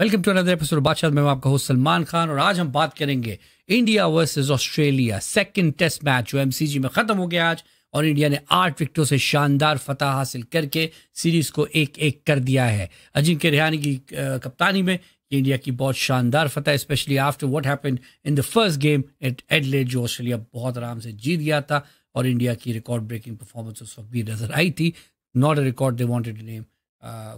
welcome to another episode बादशाह में आपका होस्ट सलमान खान और आज हम बात करेंगे India versus Australia second test match जो एमसीजी में ख़त्म हो गया आज और इंडिया ने आठ विकेटों से शानदार फतह हासिल करके सीरीज को एक एक कर दिया है अजिंक्य रिहानी की कप्तानी में इंडिया की बहुत शानदार फतह specially after what happen in the first game at Adelaide जो ऑस्ट्रेलिया बहुत आराम से जीत गया था और इंडिया की रिकॉर्ड ब्रेकिंग परफॉर्मेंस उस वक्त भी नजर आई थी not a record they wanted name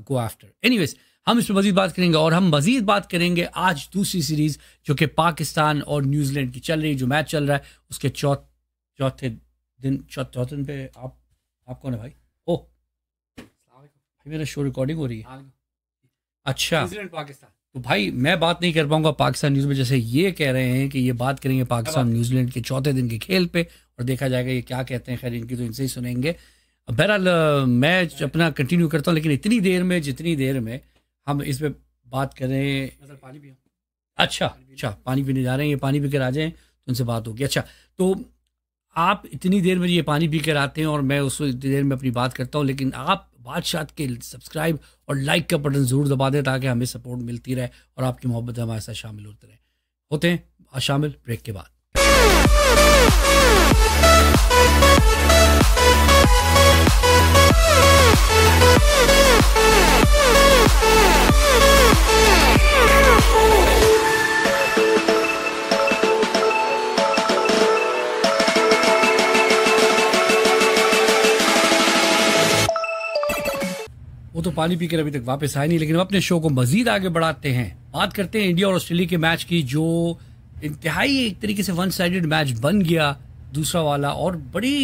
go after anyways हम इस पर मजीद बात करेंगे और हम मजीद बात करेंगे आज दूसरी सीरीज जो कि पाकिस्तान और न्यूजीलैंड की चल रही जो मैच चल रहा है उसके चौथ चौथे दिन चौथे दिन पे आप आप कौन है भाई ओ भाई मेरा शो रिकॉर्डिंग हो रही है अच्छा पाकिस्तान तो भाई मैं बात नहीं कर पाऊंगा पाकिस्तान न्यूज़ में जैसे ये कह रहे हैं कि ये बात करेंगे पाकिस्तान न्यूजीलैंड के चौथे दिन के खेल पे और देखा जाएगा ये क्या कहते हैं खैर इनकी तो इनसे ही सुनेंगे बहरहाल मैं अपना कंटिन्यू करता हूँ लेकिन इतनी देर में जितनी देर में हम इस पर बात करें अच्छा अच्छा पानी पीने जा रहे हैं ये पानी पी कर आ जाए तो उनसे बात होगी अच्छा तो आप इतनी देर में ये पानी पी कर आते हैं और मैं उस इतनी देर में अपनी बात करता हूँ लेकिन आप बादशाह के सब्सक्राइब और लाइक का बटन ज़रूर दबा दें ताकि हमें सपोर्ट मिलती रहे और आपकी मोहब्बत हमारे साथ शामिल होते रहे होते हैं शामिल ब्रेक के बाद वो तो पानी पीकर अभी तक वापस आए नहीं लेकिन हम अपने शो को मजीद आगे बढ़ाते हैं बात करते हैं इंडिया और ऑस्ट्रेलिया के मैच की जो इंतहाई एक तरीके से वन साइडेड मैच बन गया दूसरा वाला और बड़ी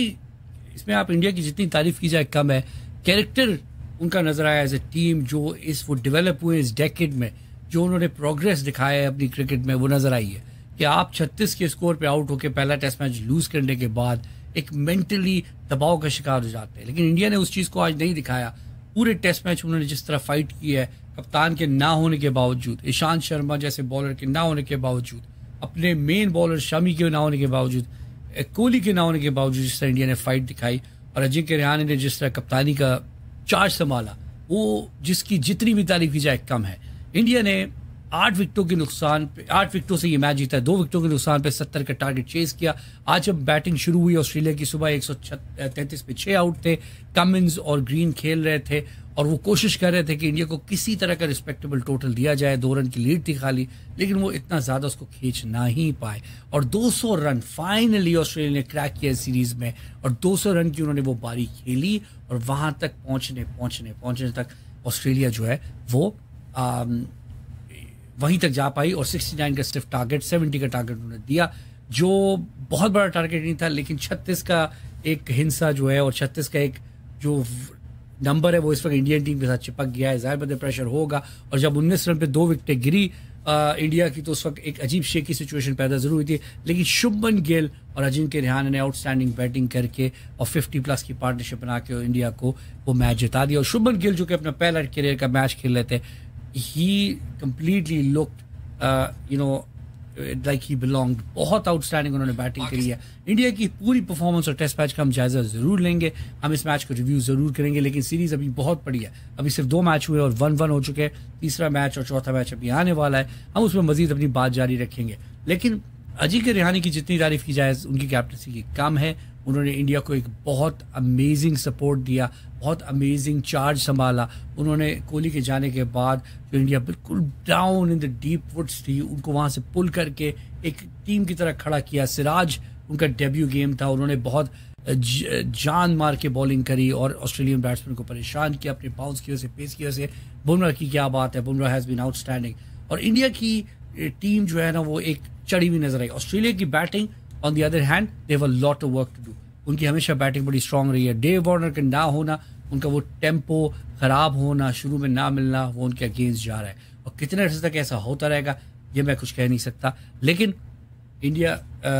इसमें आप इंडिया की जितनी तारीफ की जाए कम है कैरेक्टर उनका नज़र आया एज ए टीम जो इस वो डेवलप हुए इस डेकेड में जो उन्होंने प्रोग्रेस दिखाया है अपनी क्रिकेट में वो नज़र आई है कि आप 36 के स्कोर पे आउट होकर पहला टेस्ट मैच लूज करने के बाद एक मेंटली दबाव का शिकार हो जाते हैं लेकिन इंडिया ने उस चीज़ को आज नहीं दिखाया पूरे टेस्ट मैच उन्होंने जिस तरह फाइट की है कप्तान के ना होने के बावजूद ईशांत शर्मा जैसे बॉलर के ना होने के बावजूद अपने मेन बॉलर शमी के ना होने के बावजूद कोहली के ना होने के बावजूद जिस तरह इंडिया ने फाइट दिखाई और अजिंक्य रिहाने ने जिस तरह कप्तानी का चार्ज संभाला वो जिसकी जितनी भी तारीफ की जाए कम है इंडिया ने आठ विकटों के नुकसान पे आठ विकटों से ये मैच जीता है दो विकटों के नुकसान पे सत्तर का टारगेट चेस किया आज जब बैटिंग शुरू हुई ऑस्ट्रेलिया की सुबह एक सौ तैंतीस पे छः आउट थे कमिंस और ग्रीन खेल रहे थे और वो कोशिश कर रहे थे कि इंडिया को किसी तरह का रिस्पेक्टेबल टोटल दिया जाए दो रन की लीड थी खाली लेकिन वो इतना ज़्यादा उसको खींच ना ही पाए और 200 रन फाइनली ऑस्ट्रेलिया ने क्रैक किया सीरीज़ में और 200 रन की उन्होंने वो बारी खेली और वहाँ तक पहुँचने पहुँचने पहुँचने तक ऑस्ट्रेलिया जो है वो वहीं तक जा पाई और सिक्सटी का सिर्फ टारगेट सेवेंटी का टारगेट उन्होंने दिया जो बहुत बड़ा टारगेट नहीं था लेकिन छत्तीस का एक हिंसा जो है और छत्तीस का एक जो नंबर है वो इस वक्त इंडियन टीम के साथ चिपक गया है जाहिर प्रेशर होगा और जब उन्नीस रन पे दो विकटें गिरी आ, इंडिया की तो उस वक्त एक अजीब शेकी सिचुएशन पैदा जरूर हुई थी लेकिन शुभमन गिल और अजिंक्य रिहाना ने आउटस्टैंडिंग बैटिंग करके और 50 प्लस की पार्टनरशिप बना के इंडिया को वो मैच जिता दिया और शुभमन गिल जो कि अपना पहला करियर का मैच खेल रहे थे he completely look you know like he belong बहुत आउटस्टैंडिंग उन्होंने बैटिंग करी है इंडिया की पूरी परफॉर्मेंस और टेस्ट मैच का हम जायजा जरूर लेंगे हम इस मैच को रिव्यू जरूर करेंगे लेकिन सीरीज अभी बहुत बड़ी है अभी सिर्फ दो मैच हुए और वन वन हो चुके हैं तीसरा मैच और चौथा मैच अभी आने वाला है हम उसमें मजीद अपनी बात जारी रखेंगे लेकिन अजीक रिहानी की जितनी तारीफ की जाए उनकी कैप्टनसी की कम है उन्होंने इंडिया को एक बहुत अमेजिंग सपोर्ट दिया बहुत अमेजिंग चार्ज संभाला उन्होंने कोहली के जाने के बाद जो इंडिया बिल्कुल down in the deep woods थी उनको वहाँ से पुल करके एक टीम की तरह खड़ा किया सिराज उनका डेब्यू गेम था उन्होंने बहुत जान मार के बॉलिंग करी और ऑस्ट्रेलियन बैट्समैन को परेशान किया अपने बाउंस की वजह से पेस की वजह से बुमराह की क्या बात है बुमराह हैज़ बीन आउटस्टैंडिंग और इंडिया की टीम जो है ना वो एक चढ़ी हुई नजर आई ऑस्ट्रेलिया की batting on the other hand they've lot of work to do उनकी हमेशा बैटिंग बड़ी स्ट्रांग रही है डेव वार्नर के ना होना उनका वो टेम्पो ख़राब होना शुरू में ना मिलना वो उनके अगेंस्ट जा रहा है और कितने अर्से तक ऐसा होता रहेगा ये मैं कुछ कह नहीं सकता लेकिन इंडिया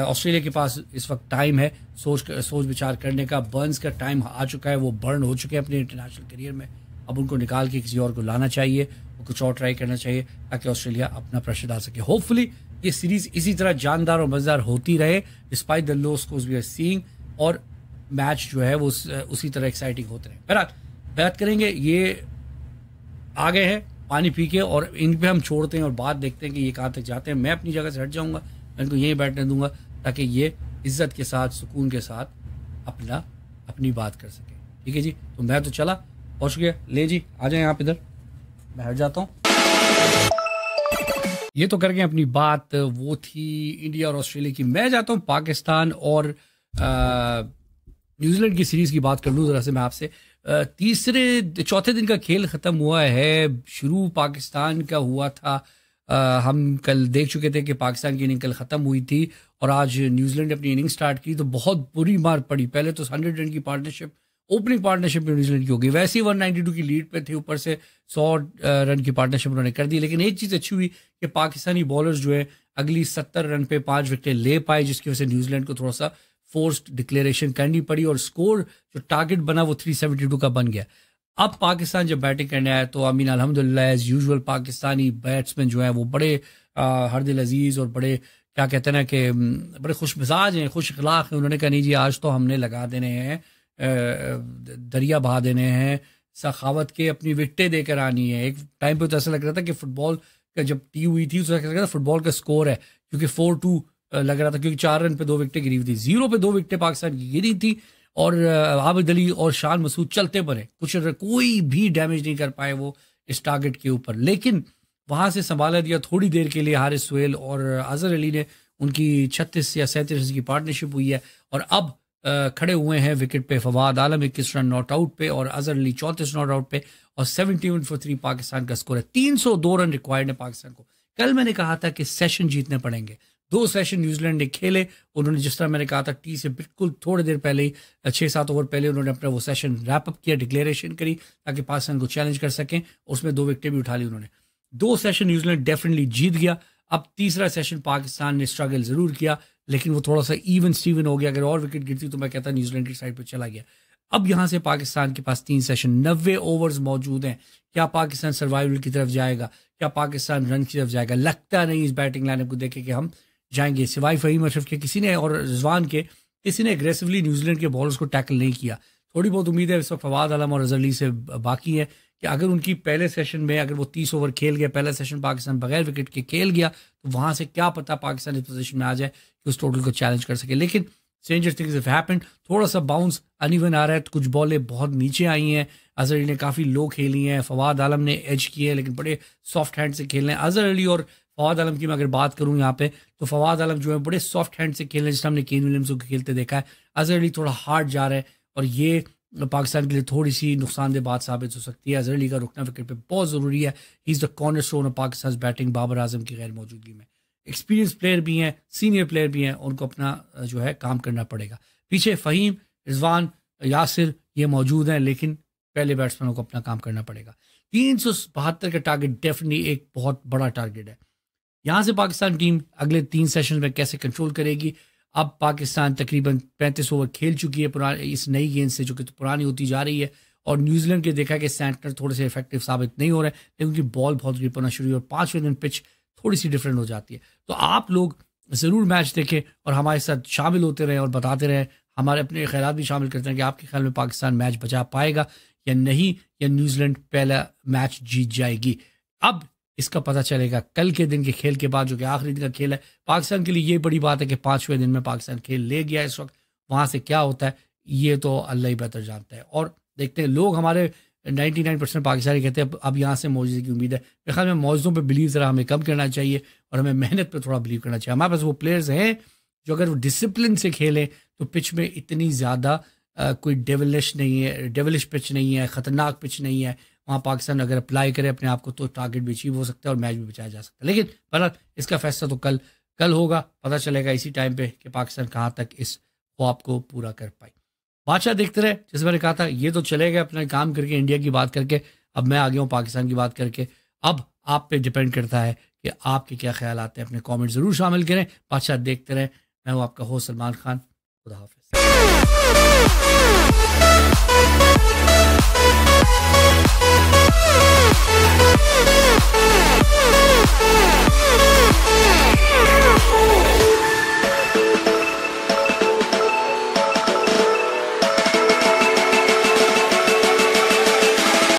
ऑस्ट्रेलिया uh, के पास इस वक्त टाइम है सोच कर, सोच विचार करने का बर्न्स का टाइम आ चुका है वो बर्न हो चुके हैं अपने इंटरनेशनल करियर में अब उनको निकाल के किसी और को लाना चाहिए कुछ और ट्राई करना चाहिए ताकि ऑस्ट्रेलिया अपना प्रेशर डाल सके होपफुली ये सीरीज इसी तरह जानदार और मजेदार होती रहे despite the low scores we are seeing और मैच जो है वो उसी तरह एक्साइटिंग होते रहे बहरहाल बात करेंगे ये आ गए हैं पानी पी के और इन पे हम छोड़ते हैं और बात देखते हैं कि ये कहाँ तक जाते हैं मैं अपनी जगह से हट जाऊँगा मैं इनको यहीं बैठने दूंगा ताकि ये इज्जत के साथ सुकून के साथ अपना अपनी बात कर सके ठीक है जी तो मैं तो चला पहुँच गया ले जी आ जाए आप इधर मैं हट जाता हूँ ये तो कर गए अपनी बात वो थी इंडिया और ऑस्ट्रेलिया की मैं जाता हूँ पाकिस्तान और न्यूजीलैंड की सीरीज की बात कर लूँ जरा से मैं आपसे तीसरे चौथे दिन का खेल ख़त्म हुआ है शुरू पाकिस्तान का हुआ था आ, हम कल देख चुके थे कि पाकिस्तान की इनिंग कल ख़त्म हुई थी और आज न्यूजीलैंड ने अपनी इनिंग स्टार्ट की तो बहुत बुरी मार पड़ी पहले तो हंड्रेड रन की पार्टनरशिप ओपनिंग पार्टनरशिप में न्यूजीलैंड की होगी वैसे ही टू की लीड पे थे ऊपर से सौ रन की पार्टनरशिप उन्होंने कर दी लेकिन एक चीज़ अच्छी हुई कि पाकिस्तानी बॉलर्स जो है अगली सत्तर रन पे पांच विकेटें ले पाए जिसकी वजह से न्यूजीलैंड को थोड़ा सा फोर्स्ड डिक्लेरेशन करनी पड़ी और स्कोर जो टारगेट बना वो टू का बन गया अब पाकिस्तान जब बैटिंग करने आया तो अमीन अलहमदिल्ला एज यूजल पाकिस्तानी बैट्समैन जो है वो बड़े हरदिल अजीज़ और बड़े क्या कहते हैं ना कि बड़े खुश मिजाज हैं खुश अखलाक हैं उन्होंने कहा नहीं जी आज तो हमने लगा देने हैं दरिया बहा देने हैं सखावत के अपनी विकटें देकर आनी है एक टाइम पे तो ऐसा लग रहा था कि फुटबॉल का जब टी हुई थी तो लग रहा था फुटबॉल का स्कोर है क्योंकि फोर टू लग रहा था क्योंकि चार रन पे दो विकटें गिरी हुई थी जीरो पे दो विकटें पाकिस्तान की गिरी थी और आबिद अली और शान मसूद चलते पड़े कुछ कोई भी डैमेज नहीं कर पाए वो इस टारगेट के ऊपर लेकिन वहां से संभाला दिया थोड़ी देर के लिए हारिस सुहेल और अजहर अली ने उनकी छत्तीस या सैंतीस की पार्टनरशिप हुई है और अब खड़े हुए हैं विकेट पे फवाद आलम इक्कीस रन नॉट आउट पे और अजहर अली चौंतीस नॉट आउट पे और seventy one for three Pakistan का स्कोर है तीन सौ दो रन रिक्वायर्ड है पाकिस्तान को कल मैंने कहा था कि सेशन जीतने पड़ेंगे दो सेशन न्यूजीलैंड ने खेले उन्होंने जिस तरह मैंने कहा था टी से बिल्कुल थोड़ी देर पहले ही छः सात ओवर पहले उन्होंने अपना वो सेशन रैप अप किया डिक्लेरेशन करी ताकि पाकिस्तान को चैलेंज कर सकें उसमें दो विकटें भी उठा ली उन्होंने दो सेशन न्यूजीलैंड डेफिनेटली जीत गया अब तीसरा सेशन पाकिस्तान ने स्ट्रगल ज़रूर किया लेकिन वो थोड़ा सा इवन स्टीवन हो गया अगर और विकेट गिरती तो मैं कहता न्यूजीलैंड की साइड पर चला गया अब यहाँ से पाकिस्तान के पास तीन सेशन नब्बे ओवर्स मौजूद हैं क्या पाकिस्तान सर्वाइवल की तरफ जाएगा क्या पाकिस्तान रन की तरफ जाएगा लगता नहीं इस बैटिंग लाइनअप को देखे कि हम जाएंगे सिवाय फहीम अशरफ के किसी ने और रिजवान के किसी ने एग्रेसिवली न्यूजीलैंड के बॉलर्स को टैकल नहीं किया थोड़ी बहुत उम्मीद है इस वक्त फवाद आलम और रजली से बाकी है कि अगर उनकी पहले सेशन में अगर वो तीस ओवर खेल गया पहला सेशन पाकिस्तान बगैर विकेट के खेल गया तो वहाँ से क्या पता पाकिस्तान इस पोजिशन में आ जाए कि उस टोटल को चैलेंज कर सके लेकिन स्ट्रेंजर थिंग्स इफ हैपन थोड़ा सा बाउंस अनइवन आ रहा है तो कुछ बॉलें बहुत नीचे आई हैं अजहर अली ने काफ़ी लो खेली हैं फवाद आलम ने एज किए लेकिन बड़े सॉफ्ट हैंड से खेल रहे हैं अजहर अली और फवाद आलम की मैं अगर बात करूँ यहाँ पे तो फवाद आलम जो है बड़े सॉफ्ट हैंड से खेल रहे हैं जिसने हमने केन विलियम्स को खेलते देखा है अजहर अली थोड़ा हार्ड जा रहा है और ये पाकिस्तान के लिए थोड़ी सी नुकसानदेह बात साबित हो सकती है अजहर अली का रुकना विकेट पे बहुत ज़रूरी है he is the cornerstone of Pakistan batting Babar Azam की गैर मौजूदगी में एक्सपीरियंस प्लेयर भी हैं सीनियर प्लेयर भी हैं उनको अपना जो है काम करना पड़ेगा पीछे फ़हीम रिजवान यासिर ये मौजूद हैं लेकिन पहले बैट्समैनों को अपना काम करना पड़ेगा तीन सौ बहत्तर का टारगेट डेफिनेटली एक बहुत बड़ा टारगेट है यहाँ से पाकिस्तान टीम अगले तीन सेशन में कैसे कंट्रोल करेगी अब पाकिस्तान तकरीबन पैंतीस ओवर खेल चुकी है पुरा इस नई गेंद से जो कि तो पुरानी होती जा रही है और न्यूजीलैंड के देखा कि सेंटर थोड़े से इफेक्टिव साबित नहीं हो रहे लेकिन उनकी बॉल बहुत ग्रिप होना शुरू हुई और पाँचवें दिन पिच थोड़ी सी डिफरेंट हो जाती है तो आप लोग ज़रूर मैच देखें और हमारे साथ शामिल होते रहें और बताते रहें हमारे अपने ख्याल भी शामिल करते हैं कि आपके ख्याल में पाकिस्तान मैच बचा पाएगा या नहीं या न्यूजीलैंड पहला मैच जीत जाएगी अब इसका पता चलेगा कल के दिन के खेल के बाद जो कि आखिरी दिन का खेल है पाकिस्तान के लिए ये बड़ी बात है कि पाँचवें दिन में पाकिस्तान खेल ले गया इस वक्त वहाँ से क्या होता है ये तो अल्लाह ही बेहतर जानता है और देखते हैं लोग हमारे 99 परसेंट पाकिस्तानी कहते हैं अब यहाँ से मौजूद की उम्मीद है मेरे ख्याल में मौजूदों पर बिलीव ज़रा हमें कम करना चाहिए और हमें मेहनत पर थोड़ा बिलीव करना चाहिए हमारे पास वो प्लेयर्स हैं जो अगर वो डिसिप्लिन से खेलें तो पिच में इतनी ज़्यादा कोई डेवलिश नहीं है डेवलिश पिच नहीं है ख़तरनाक पिच नहीं है वहाँ पाकिस्तान अगर अप्लाई करे अपने आप को तो टारगेट भी अचीव हो सकता है और मैच भी बचाया जा सकता है लेकिन बहरहाल इसका फैसला तो कल कल होगा पता चलेगा इसी टाइम पे कि पाकिस्तान कहाँ तक इस ख्वाब को पूरा कर पाई बादशाह देखते रहे जैसे मैंने कहा था ये तो चलेगा अपना काम करके इंडिया की बात करके अब मैं आ गया हूँ पाकिस्तान की बात करके अब आप पे डिपेंड करता है कि आपके क्या ख्याल आते हैं अपने कॉमेंट ज़रूर शामिल करें बादशाह देखते रहें मैं हूँ आपका हो सलमान खान खुदा हाफिज़